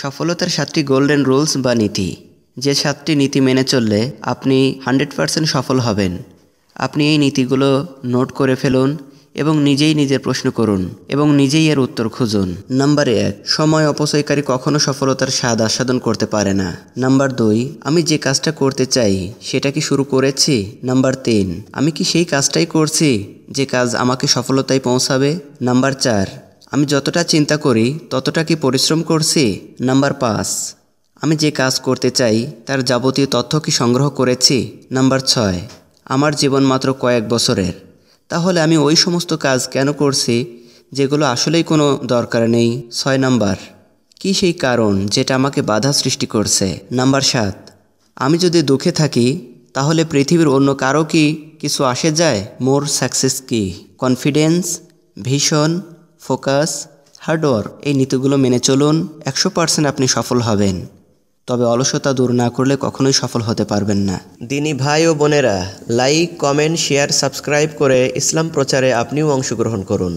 সফলতার সাতটি golden rules বা নীতি যে সাতটি নীতি মেনে চললে আপনি হান্ড্রেড পারসেন্ট সফল হবেন আপনি এই নীতিগুলো নোট করে ফেলুন এবং নিজেই নিজের প্রশ্ন করুন এবং নিজেই এর উত্তর খুঁজুন নাম্বার এক সময় অপচয়কারী কখনো সফলতার স্বাদ আস্বাদন করতে পারে না নাম্বার দুই আমি যে কাজটা করতে চাই সেটা কি শুরু করেছি নাম্বার তিন আমি কি সেই কাজটাই করছি যে কাজ আমাকে সফলতায় পৌঁছাবে নাম্বার চার আমি যতটা চিন্তা করি ততটা কি পরিশ্রম করছি নাম্বার পাঁচ আমি যে কাজ করতে চাই তার যাবতীয় তথ্য কি সংগ্রহ করেছি নাম্বার ছয় আমার জীবন মাত্র কয়েক বছরের তাহলে আমি ওই সমস্ত কাজ কেন করছি যেগুলো আসলেই কোনো দরকার নেই ছয় নাম্বার কি সেই কারণ যেটা আমাকে বাধা সৃষ্টি করছে নাম্বার সাত আমি যদি দুঃখে থাকি তাহলে পৃথিবীর অন্য কারো কি কিছু আসে যায় মোর সাকসেস কি কনফিডেন্স ভীষণ ফোকাস হার্ডওয়ার্ক এই নীতিগুলো মেনে চলুন একশো পার্সেন্ট আপনি সফল হবেন তবে অলসতা দূর না করলে কখনোই সফল হতে পারবেন না দিনী ভাই ও বোনেরা লাইক কমেন্ট শেয়ার সাবস্ক্রাইব করে ইসলাম প্রচারে আপনিও অংশগ্রহণ করুন